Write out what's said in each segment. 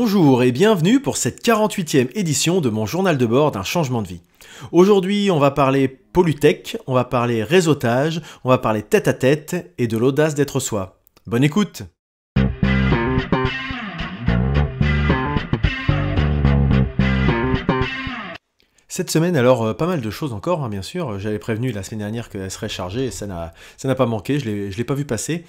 Bonjour et bienvenue pour cette 48e édition de mon journal de bord d'un changement de vie. Aujourd'hui, on va parler Polytech, on va parler réseautage, on va parler tête à tête et de l'audace d'être soi. Bonne écoute! Cette semaine, alors, euh, pas mal de choses encore, hein, bien sûr. J'avais prévenu la semaine dernière qu'elle serait chargée et ça n'a pas manqué, je ne l'ai pas vu passer.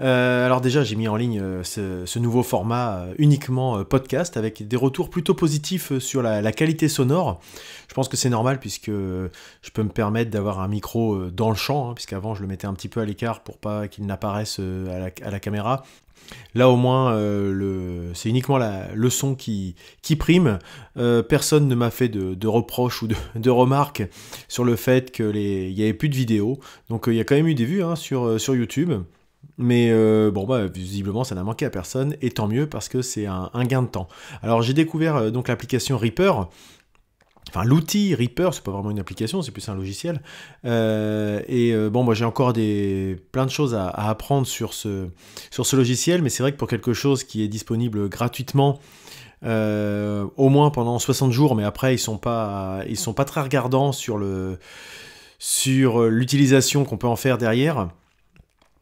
Euh, alors déjà, j'ai mis en ligne euh, ce, nouveau format uniquement podcast avec des retours plutôt positifs sur la, qualité sonore. Je pense que c'est normal puisque je peux me permettre d'avoir un micro dans le champ, hein, puisqu'avant je le mettais un petit peu à l'écart pour pas qu'il n'apparaisse à la caméra. Là au moins, euh, c'est uniquement la, le son qui, prime. Euh, personne ne m'a fait de, reproches ou de, remarques sur le fait qu'il n'y avait plus de vidéos. Donc euh, il y a quand même eu des vues hein, sur, YouTube. Mais bon, bah, visiblement, ça n'a manqué à personne, et tant mieux parce que c'est un, gain de temps. Alors, j'ai découvert donc l'application Reaper, enfin l'outil Reaper, c'est pas vraiment une application, c'est plus un logiciel. Euh, et euh, bon, moi j'ai encore des plein de choses à, apprendre sur ce sur ce logiciel, mais c'est vrai que pour quelque chose qui est disponible gratuitement. Euh, au moins pendant 60 jours, mais après ils sont pas ils sont pas très regardants sur le sur l'utilisation qu'on peut en faire derrière.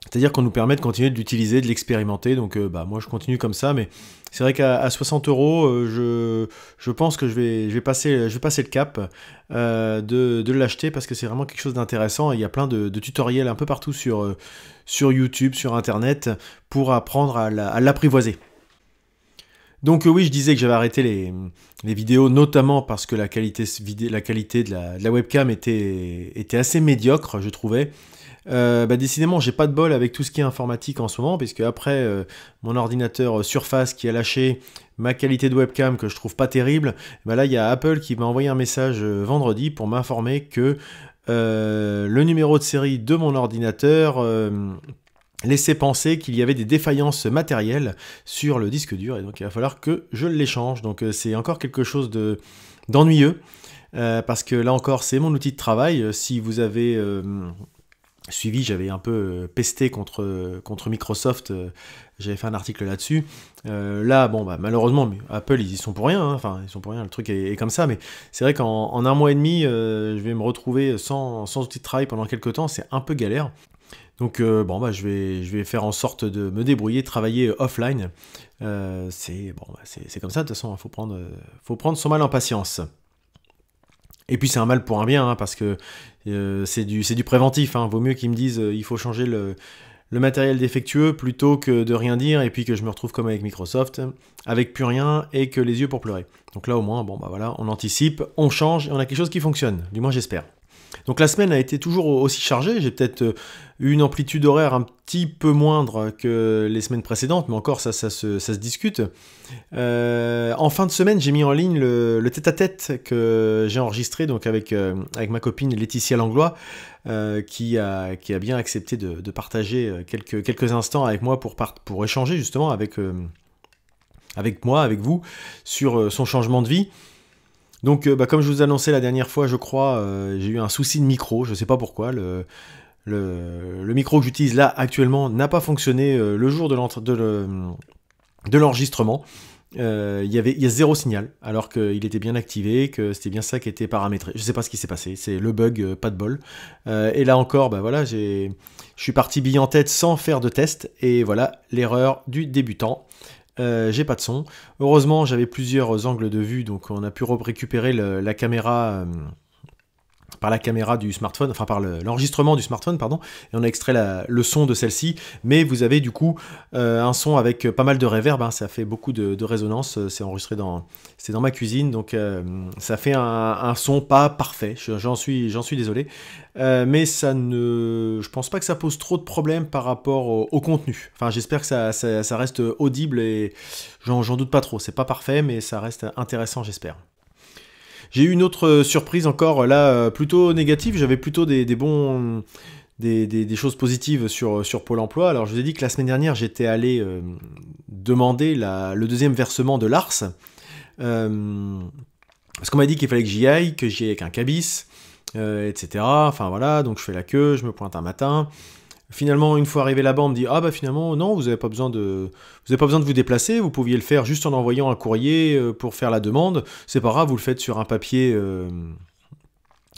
C'est-à-dire qu'on nous permet de continuer de l'utiliser, de l'expérimenter. Donc euh, bah, moi je continue comme ça, mais c'est vrai qu'à 60 euros, euh, je, pense que je vais, je vais, passer, je vais passer le cap euh, de, l'acheter parce que c'est vraiment quelque chose d'intéressant. Il y a plein de, tutoriels un peu partout sur, sur YouTube, sur Internet, pour apprendre à l'apprivoiser. donc oui, je disais que j'avais arrêté les, vidéos, notamment parce que la qualité, la qualité de, la, de, la, webcam était, était assez médiocre, je trouvais. Euh, bah, décidément, j'ai pas de bol avec tout ce qui est informatique en ce moment, puisque après euh, mon ordinateur euh, Surface qui a lâché ma qualité de webcam que je trouve pas terrible, bah, là il y a Apple qui m'a envoyé un message euh, vendredi pour m'informer que le numéro de série de mon ordinateur laissait penser qu'il y avait des défaillances matérielles sur le disque dur et donc il va falloir que je l'échange. Donc c'est encore quelque chose d'ennuyeux. De, parce que là encore, c'est mon outil de travail. Si vous avez suivi, j'avais un peu euh, pesté contre, euh, contre Microsoft, euh, j'avais fait un article là-dessus. là, bon, bah, malheureusement, Apple, ils y sont pour rien, hein. enfin, ils sont pour rien, le truc est, comme ça, mais c'est vrai qu'en un mois et demi, je vais me retrouver sans, sans outil de travail pendant quelques temps, c'est un peu galère. Donc bon bah je vais, je vais faire en sorte de me débrouiller, travailler offline. c'est bon bah, c'est comme ça de toute façon, hein. faut prendre faut prendre son mal en patience. Et puis c'est un mal pour un bien, hein, parce que euh, c'est du, du préventif. Hein. Vaut mieux qu'ils me disent euh, il faut changer le, matériel défectueux plutôt que de rien dire et puis que je me retrouve comme avec Microsoft, avec plus rien et que les yeux pour pleurer. Donc là au moins, bon bah voilà, on anticipe, on change et on a quelque chose qui fonctionne. Du moins j'espère. Donc la semaine a été toujours aussi chargée, j'ai peut-être eu une amplitude horaire un petit peu moindre que les semaines précédentes, mais encore ça, se, discute. Euh, en fin de semaine, j'ai mis en ligne le, tête-à-tête que j'ai enregistré euh, avec, ma copine Laetitia Langlois, euh, qui, a, bien accepté de, partager quelques, instants avec moi pour, échanger justement avec moi, avec vous, sur son changement de vie. Donc, euh, bah, comme je vous annonçais la dernière fois, je crois, euh, j'ai eu un souci de micro, je ne sais pas pourquoi. Le, micro que j'utilise là actuellement n'a pas fonctionné euh, le jour de l'enregistrement. il y a zéro signal alors qu'il était bien activé que c'était bien ça qui était paramétré je ne sais pas ce qui s'est passé c'est le bug pas de bol et là encore bah, voilà je suis parti bille en tête sans faire de test et voilà l'erreur du débutant euh, j'ai pas de son. Heureusement, j'avais plusieurs angles de vue, donc on a pu récupérer la caméra. Euh, par la caméra du smartphone, enfin par l'enregistrement du smartphone, pardon, et on a extrait la, le son de celle-ci, mais vous avez du coup euh, un son avec euh, pas mal de reverb, hein. ça fait beaucoup de, résonance, euh, c'est enregistré dans, c'est dans ma cuisine, donc ça fait un, son pas parfait, j'en suis, suis désolé, mais ça ne, je pense pas que ça pose trop de problèmes par rapport au, contenu, enfin j'espère que ça, ça, reste audible et j'en doute pas trop, c'est pas parfait, mais ça reste intéressant j'espère. J'ai eu une autre euh, surprise encore, euh, là, euh, plutôt négative. J'avais plutôt des, Des, choses positives sur, Pôle emploi. Alors, je vous ai dit que la semaine dernière, j'étais allé demander le deuxième versement de l'ARS. parce qu'on m'a dit qu'il fallait que j'y aille, que j'y aille avec un cabis, etc. Enfin, voilà, donc je fais la queue, je me pointe un matin. Finalement, une fois arrivé là-bas, on me dit ah bah finalement non, vous n'avez pas besoin de vous pas besoin de vous déplacer, vous pouviez le faire juste en envoyant un courrier euh, pour faire la demande. C'est pas grave, vous le faites sur un papier. Euh,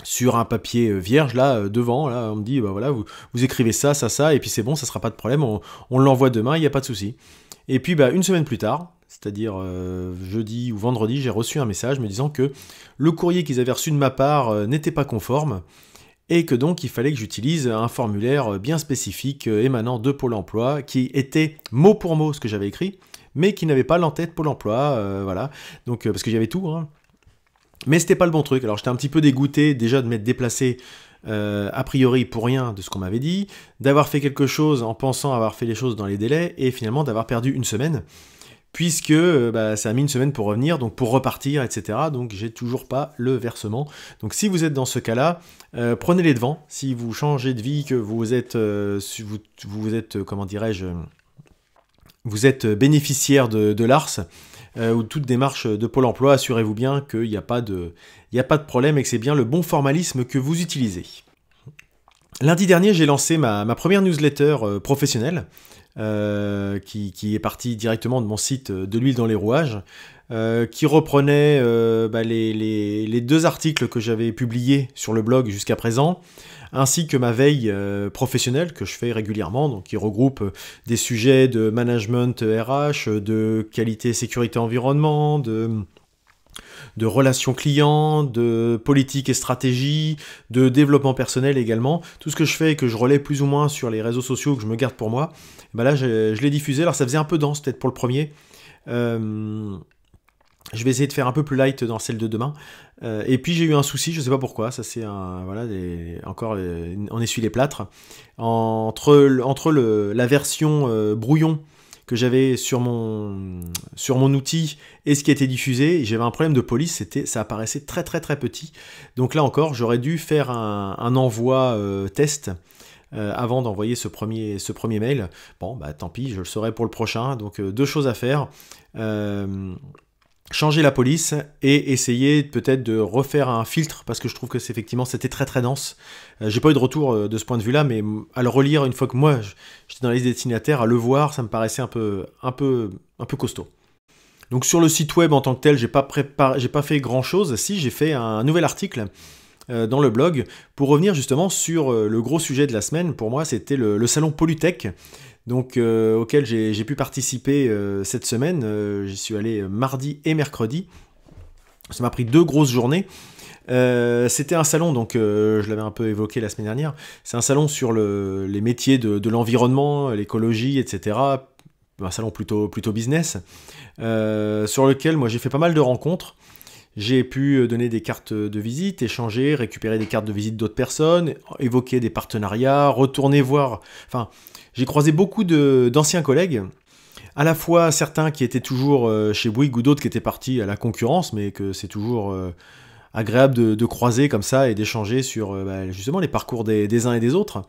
sur un papier euh, vierge là devant là on me dit bah voilà vous, écrivez ça ça ça et puis c'est bon ça sera pas de problème on, l'envoie demain il n'y a pas de souci et puis bah, une semaine plus tard c'est-à-dire jeudi ou vendredi j'ai reçu un message me disant que le courrier qu'ils avaient reçu de ma part n'était pas conforme et que donc il fallait que j'utilise un formulaire bien spécifique euh, émanant de Pôle emploi qui était mot pour mot ce que j'avais écrit, mais qui n'avait pas l'entête Pôle emploi, euh, voilà. Donc, euh, parce que j'avais tout, hein. Mais c'était pas le bon truc. Alors j'étais un petit peu dégoûté déjà de m'être déplacé a priori pour rien de ce qu'on m'avait dit, d'avoir fait quelque chose en pensant avoir fait les choses dans les délais et finalement d'avoir perdu une semaine puisque euh, bah, ça a mis une semaine pour revenir, donc pour repartir, etc. Donc j'ai toujours pas le versement. Donc si vous êtes dans ce cas-là, euh, prenez les devants. Si vous changez de vie, que vous êtes, euh, vous, êtes, comment dirais-je, vous êtes bénéficiaire de, l'ARS ou de toute démarche de Pôle Emploi, assurez-vous bien qu'il n'y a, pas de, a pas de problème et que c'est bien le bon formalisme que vous utilisez. Lundi dernier, j'ai lancé ma, première newsletter professionnelle euh, qui, est parti directement de mon site euh, De l'huile dans les rouages, euh, qui reprenait bah, les, deux articles que j'avais publiés sur le blog jusqu'à présent, ainsi que ma veille professionnelle que je fais régulièrement, donc qui regroupe des sujets de management RH, de qualité sécurité environnement, de de relations clients, de politique et stratégie, de développement personnel également. Tout ce que je fais et que je relais plus ou moins sur les réseaux sociaux que je me garde pour moi, eh ben là je, l'ai diffusé. Alors ça faisait un peu dense peut-être pour le premier. Euh, je vais essayer de faire un peu plus light dans celle de demain. Euh, et puis j'ai eu un souci, je ne sais pas pourquoi. Ça c'est un voilà encore euh, on essuie les plâtres entre entre la version brouillon que j'avais sur mon, sur mon outil et ce qui était diffusé, j'avais un problème de police, c'était, ça apparaissait très très très petit. Donc là encore, j'aurais dû faire un, envoi euh, test euh, avant d'envoyer ce premier, ce premier mail. Bon, bah tant pis, je le saurai pour le prochain. Donc euh, deux choses à faire changer la police et essayer peut-être de refaire un filtre parce que je trouve que c'est effectivement c'était très très dense. Euh, j'ai pas eu de retour euh, de ce point de vue-là, mais à le relire une fois que moi j'étais dans la liste des destinataires, à le voir, ça me paraissait un peu un peu un peu costaud. Donc sur le site web en tant que tel, j'ai pas préparé, j'ai pas fait grand chose. Si j'ai fait un nouvel article euh, dans le blog pour revenir justement sur le gros sujet de la semaine. Pour moi, c'était le, le salon Polytech donc euh, auquel j'ai pu participer euh, cette semaine. Euh, j'y suis allé mardi et mercredi. Ça m'a pris deux grosses journées. C'était un salon, donc je l'avais un peu évoqué la semaine dernière. C'est un salon sur les métiers de, de l'environnement, l'écologie, etc. Un salon plutôt, plutôt business, sur lequel moi j'ai fait pas mal de rencontres. J'ai pu euh, donner des cartes de visite, échanger, récupérer des cartes de visite d'autres personnes, évoquer des partenariats, retourner voir. Enfin, j'ai croisé beaucoup d'anciens collègues, à la fois certains qui étaient toujours euh, chez Bouygues ou d'autres qui étaient partis à la concurrence, mais que c'est toujours euh, agréable de, croiser comme ça et d'échanger sur bah, justement les parcours des uns et des autres.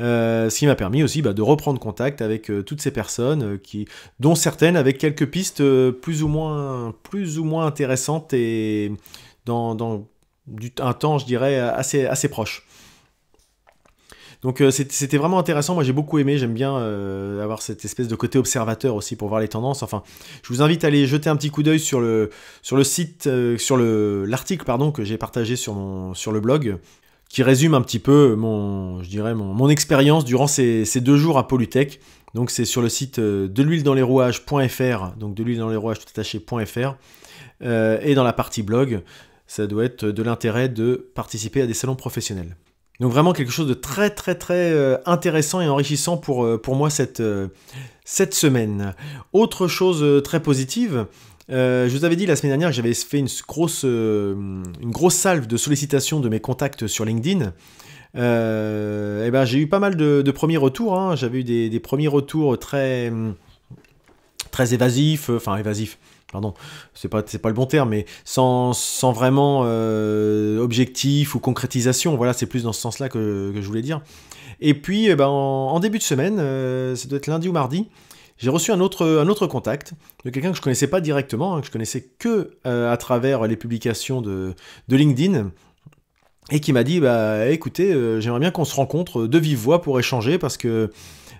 Euh, ce qui m'a permis aussi bah, de reprendre contact avec euh, toutes ces personnes, euh, dont certaines avec quelques pistes plus, ou moins, plus ou moins intéressantes et dans, un temps, je dirais, assez, assez proche. Donc c'était vraiment intéressant, moi j'ai beaucoup aimé, j'aime bien avoir cette espèce de côté observateur aussi pour voir les tendances. Enfin, je vous invite à aller jeter un petit coup d'œil sur le, site, sur l'article pardon que j'ai partagé sur, sur le blog qui résume un petit peu mon, je dirais, mon, expérience durant ces, deux jours à Polytech. Donc c'est sur le site euh, de l'huile dans les rouages.fr, donc de l'huile dans les rouages euh, et dans la partie blog, ça doit être de l'intérêt de participer à des salons professionnels. Donc vraiment quelque chose de très très très euh, intéressant et enrichissant pour, pour moi cette, cette semaine. Autre chose très positive, euh, je vous avais dit la semaine dernière que j'avais fait une grosse, euh, une grosse salve de sollicitations de mes contacts sur LinkedIn. et euh, eh ben, j'ai eu pas mal de, premiers retours. Hein. J'avais eu des, premiers retours très, très évasifs, enfin évasifs. Pardon, c'est pas, pas le bon terme, mais sans, sans vraiment objectif ou concrétisation. Voilà, c'est plus dans ce sens-là que, je voulais dire. Et puis, eh ben, en, en, début de semaine, ça doit être lundi ou mardi, j'ai reçu un autre, un autre contact de quelqu'un que je connaissais pas directement, hein, que je connaissais que euh, à travers les publications de, LinkedIn, et qui m'a dit bah écoutez, euh, j'aimerais bien qu'on se rencontre de vive voix pour échanger parce que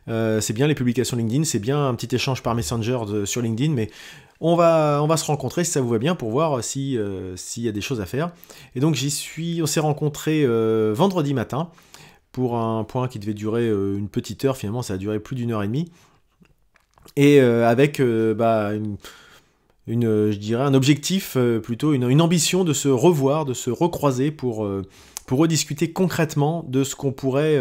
euh, c'est bien les publications LinkedIn, c'est bien un petit échange par Messenger sur LinkedIn, mais on va, on va se rencontrer si ça vous va bien pour voir si s'il y a des choses à faire. Et donc j'y suis, on s'est rencontrés vendredi matin pour un point qui devait durer une petite heure. Finalement, ça a duré plus d'une heure et demie et euh, avec euh, bah, une, je dirais un objectif, euh, plutôt une, ambition de se revoir, de se recroiser pour, pour rediscuter concrètement de ce qu'on pourrait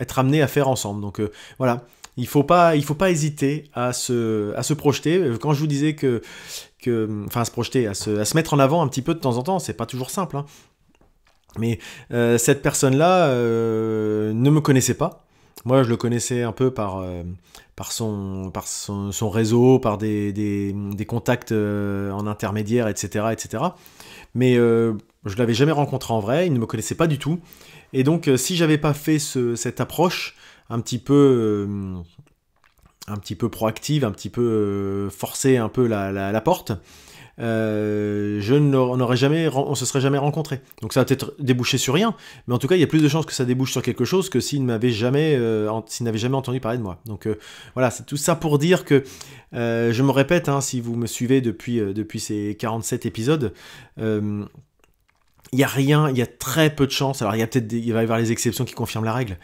être amené à faire ensemble. Donc voilà, il ne faut, pas, il faut pas hésiter à se, projeter. Quand je vous disais que, que enfin à se projeter, à se, mettre en avant un petit peu de temps en temps, c'est pas toujours simple. Hein. Mais cette personne-là ne me connaissait pas. Moi, je le connaissais un peu par, euh, son, réseau, par des, contacts euh, en intermédiaire, etc. etc. Mais euh, je ne l'avais jamais rencontré en vrai, il ne me connaissait pas du tout. Et donc, si j'avais pas fait ce, cette approche un petit peu... un petit peu proactive, un petit peu forcer un peu la porte, euh, je n'aurais jamais, on se serait jamais rencontré Donc ça a peut-être débouché sur rien, mais en tout cas, il y a plus de chances que ça débouche sur quelque chose que s'il n'avait jamais, euh, n'avait jamais entendu parler de moi. Donc euh, voilà, c'est tout ça pour dire que, je me répète, hein, si vous me suivez depuis, depuis ces 47 épisodes, il y a rien, il y a très peu de chances. Alors il y a peut-être, il va y avoir les exceptions qui confirment la règle,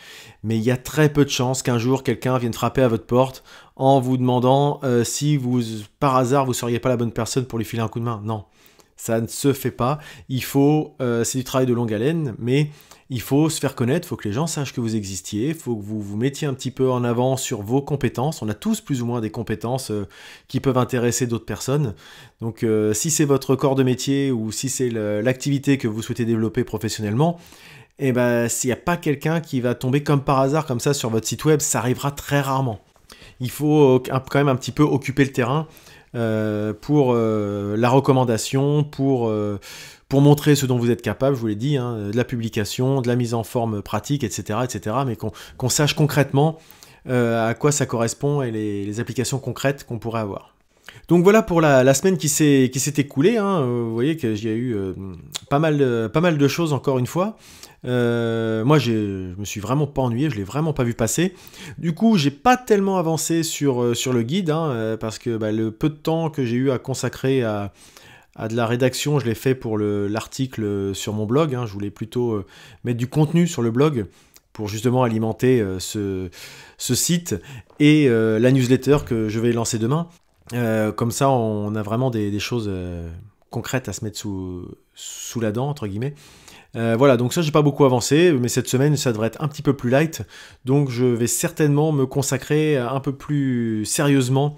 mais il y a très peu de chances qu'un jour quelqu'un vienne frapper à votre porte en vous demandant euh, si vous, par hasard, vous seriez pas la bonne personne pour lui filer un coup de main. Non, ça ne se fait pas. Il faut, euh, c'est du travail de longue haleine, mais il faut se faire connaître, il faut que les gens sachent que vous existiez, il faut que vous vous mettiez un petit peu en avant sur vos compétences. On a tous plus ou moins des compétences euh, qui peuvent intéresser d'autres personnes. Donc euh, si c'est votre corps de métier ou si c'est l'activité que vous souhaitez développer professionnellement, eh ben, s'il n'y a pas quelqu'un qui va tomber comme par hasard comme ça sur votre site web, ça arrivera très rarement. Il faut quand même un petit peu occuper le terrain euh, pour euh, la recommandation, pour, euh, pour montrer ce dont vous êtes capable, je vous l'ai dit, hein, de la publication, de la mise en forme pratique, etc. etc. mais qu'on sache concrètement à quoi ça correspond et les, applications concrètes qu'on pourrait avoir. Donc voilà pour la, semaine qui s'est écoulée. Hein. Vous voyez qu'il y a eu pas, mal, pas, mal, de choses encore une fois. Euh, moi, je me suis vraiment pas ennuyé, je l'ai vraiment pas vu passer. Du coup, j'ai pas tellement avancé sur, euh, sur le guide, hein, euh, parce que bah, le peu de temps que j'ai eu à consacrer à, à de la rédaction, je l'ai fait pour l'article sur mon blog. Hein. je voulais plutôt mettre du contenu sur le blog pour justement alimenter ce, ce site et la newsletter que je vais lancer demain. comme ça, on a vraiment des, des choses concrètes à se mettre sous, sous la dent, entre guillemets. Euh, voilà, donc ça j'ai pas beaucoup avancé, mais cette semaine ça devrait être un petit peu plus light, donc je vais certainement me consacrer un peu plus sérieusement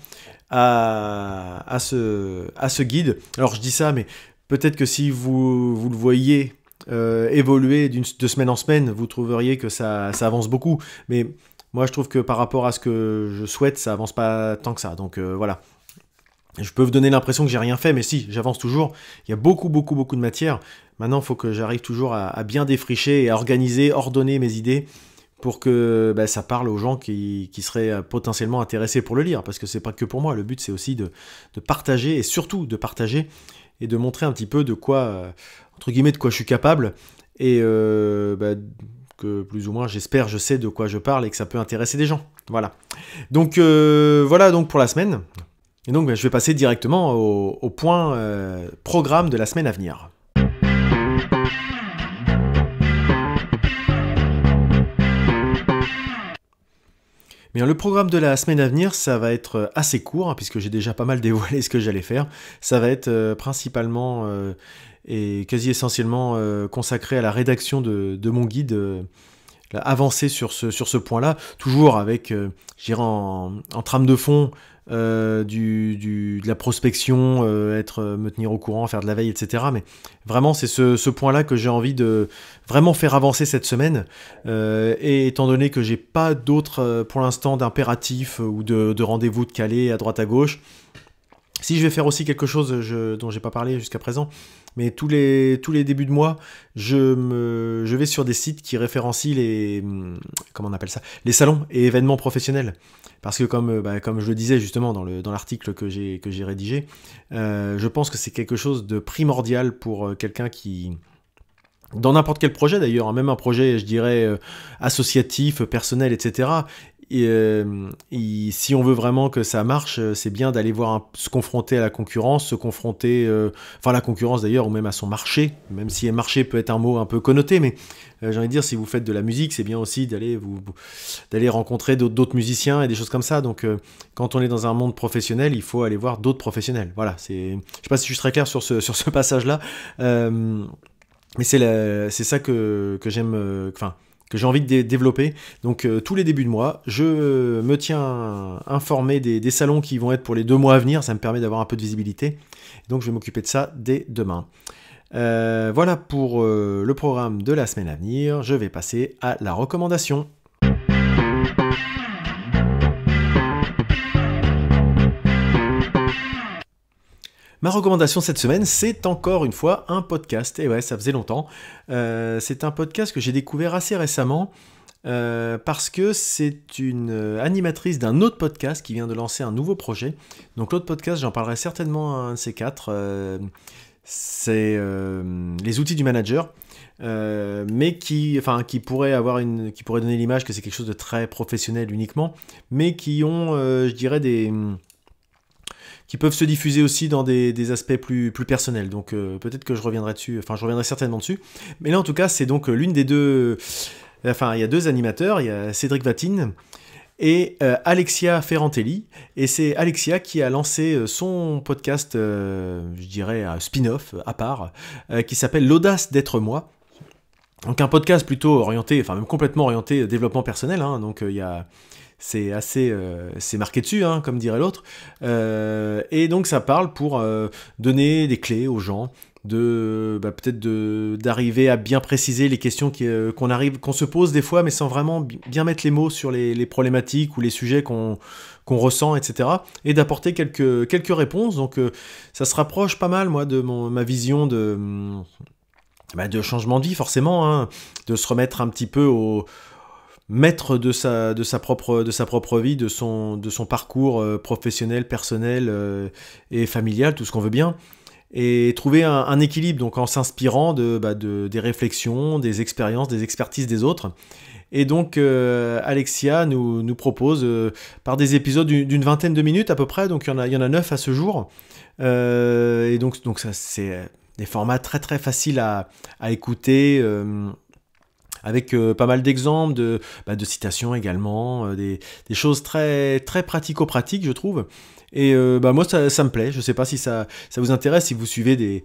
à, à, ce, guide. Alors je dis ça, mais peut-être que si vous, vous le voyez euh, évoluer de semaine en semaine, vous trouveriez que ça, ça avance beaucoup, mais moi je trouve que par rapport à ce que je souhaite, ça avance pas tant que ça, donc euh, voilà. Je peux vous donner l'impression que j'ai rien fait, mais si, j'avance toujours. Il y a beaucoup, beaucoup, beaucoup de matière. Maintenant, il faut que j'arrive toujours à, bien défricher et à organiser, ordonner mes idées pour que bah, ça parle aux gens qui, seraient euh, potentiellement intéressés pour le lire, parce que c'est pas que pour moi. Le but, c'est aussi de, partager et surtout de partager et de montrer un petit peu de quoi, euh, entre guillemets, de quoi je suis capable et euh, bah, que plus ou moins, j'espère, je sais de quoi je parle et que ça peut intéresser des gens. Voilà. Donc voilà donc pour la semaine. Et donc, bah, je vais passer directement au, point euh, programme de la semaine à venir. le programme de la semaine à venir, ça va être euh, assez court, hein, puisque j'ai déjà pas mal dévoilé ce que j'allais faire. Ça va être euh, principalement et quasi essentiellement consacré à la rédaction de, mon guide avancé sur ce, point-là, toujours avec, je dirais, en, trame de fond, euh, de la prospection, euh, être, euh, me tenir au courant, faire de la veille, etc. Mais vraiment, c'est ce, point-là que j'ai envie de vraiment faire avancer cette semaine. et étant donné que j'ai pas d'autres, pour l'instant, d'impératifs ou de, rendez-vous de Calais à droite à gauche, si je vais faire aussi quelque chose je, dont j'ai pas parlé jusqu'à présent, mais tous les, tous les débuts de mois, je, vais sur des sites qui référencient les, hum, comment on appelle ça, les salons et événements professionnels. Parce que comme, euh, bah, comme je le disais justement dans l'article que j'ai rédigé, euh, je pense que c'est quelque chose de primordial pour euh, quelqu'un qui, dans n'importe quel projet d'ailleurs, hein, même un projet, je dirais, associatif, personnel, etc. Euh, et, si on veut vraiment que ça marche, euh, c'est bien d'aller voir se confronter à la concurrence, se confronter, euh, enfin la concurrence d'ailleurs, ou même à son marché, même si marché peut être un mot un peu connoté, mais j'ai envie de dire, si vous faites de la musique, c'est bien aussi d'aller vous, d'aller rencontrer d'autres musiciens et des choses comme ça. Donc quand on est dans un monde professionnel, il faut aller voir d'autres professionnels. Voilà, c'est, je sais pas si je suis très clair sur ce, passage-là, mais c'est, ça que, que j'aime, enfin que j'ai envie de développer. Donc euh, tous les débuts de mois, je me tiens informé des, salons qui vont être pour les deux mois à venir, ça me permet d'avoir un peu de visibilité. Donc je vais m'occuper de ça dès demain. Euh, voilà pour euh, le programme de la semaine à venir, je vais passer à la recommandation. Ma recommandation cette semaine, c'est encore une fois un podcast. Et ouais, ça faisait longtemps. Euh, c'est un podcast que j'ai découvert assez récemment. Euh, parce que c'est une euh, animatrice d'un autre podcast qui vient de lancer un nouveau projet. Donc l'autre podcast, j'en parlerai certainement à un de ces quatre, c'est les outils du manager, mais qui, enfin, qui pourrait avoir une, qui pourrait donner l'image que c'est quelque chose de très professionnel uniquement, mais qui ont, je dirais, des qui peuvent se diffuser aussi dans des, aspects plus, plus personnels. Donc euh, peut-être que je reviendrai dessus, enfin je reviendrai certainement dessus. Mais là en tout cas, c'est donc euh, l'une des deux. Enfin, il y a deux animateurs, il y a Cédric Vatine et euh, Alexia Ferrantelli. Et c'est Alexia qui a lancé son podcast, je dirais spin-off à part, qui s'appelle L'audace d'être moi. Donc un podcast plutôt orienté, enfin même complètement orienté développement personnel. Hein. donc il y a c'est assez euh, c'est marqué dessus hein, comme dirait l'autre euh, et donc ça parle pour euh, donner des clés aux gens de bah, peut-être d'arriver à bien préciser les questions qu'on arrive qu'on se pose des fois mais sans vraiment bien mettre les mots sur les, problématiques ou les sujets qu'on qu'on ressent, etc. Et d'apporter quelques, quelques réponses. Donc ça se rapproche pas mal, moi, de ma vision de, bah, de changement de vie, forcément, hein, de se remettre un petit peu au, maître de sa, de sa, propre, de sa propre vie, de son, de son parcours euh, professionnel, personnel euh, et familial, tout ce qu'on veut bien et trouver un, équilibre, donc en s'inspirant de, bah, de, des réflexions, des expériences, des expertises des autres. Et donc euh, Alexia nous, nous propose par des épisodes d'une vingtaine de minutes à peu près, donc il y en a, neuf à ce jour. et donc, donc ça c'est des formats très très faciles à, à écouter avec euh, pas mal d'exemples, de, bah, citations également, euh, des, choses très, très pratico-pratiques, je trouve. Et euh, bah moi, ça, me plaît. Je ne sais pas si ça, ça vous intéresse, si vous suivez des,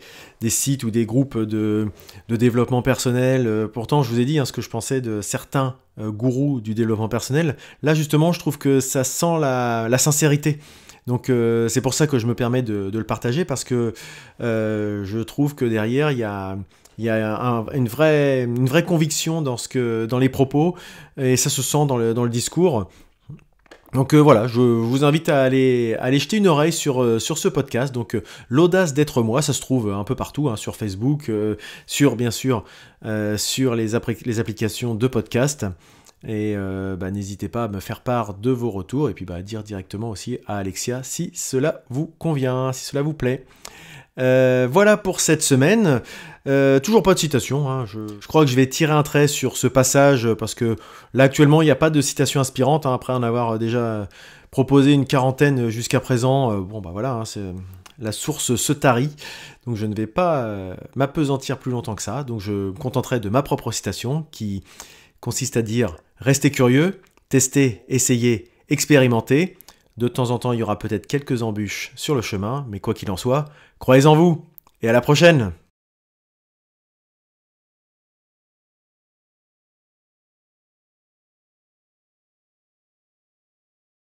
sites ou des groupes de, développement personnel. pourtant, je vous ai dit hein, ce que je pensais de certains gourous du développement personnel. Là, justement, je trouve que ça sent la, sincérité. Donc c'est pour ça que je me permets de, de le partager, parce que je trouve que derrière, il y a il y a une, vraie, une vraie conviction dans, ce que, dans les propos et ça se sent dans le, discours. Donc euh, voilà, je vous invite à aller, jeter une oreille sur, euh, sur ce podcast. Donc euh, l'audace d'être moi, ça se trouve un peu partout, hein, sur Facebook, sur bien sûr sur les, les, applications de podcast. Et bah, n'hésitez pas à me faire part de vos retours et puis bah, à dire directement aussi à Alexia si cela vous convient, si cela vous plaît. Euh, voilà pour cette semaine. Euh, toujours pas de citation. Hein. Je, crois que je vais tirer un trait sur ce passage parce que là actuellement il n'y a pas de citation inspirante. Hein, après en avoir déjà proposé une quarantaine jusqu'à présent, euh, bon bah voilà, hein, la source se tarit. Donc je ne vais pas m'apesantir plus longtemps que ça. Donc je me contenterai de ma propre citation qui consiste à dire restez curieux, testez, essayez, expérimentez. De temps en temps, il y aura peut-être quelques embûches sur le chemin, mais quoi qu'il en soit, croyez en vous et à la prochaine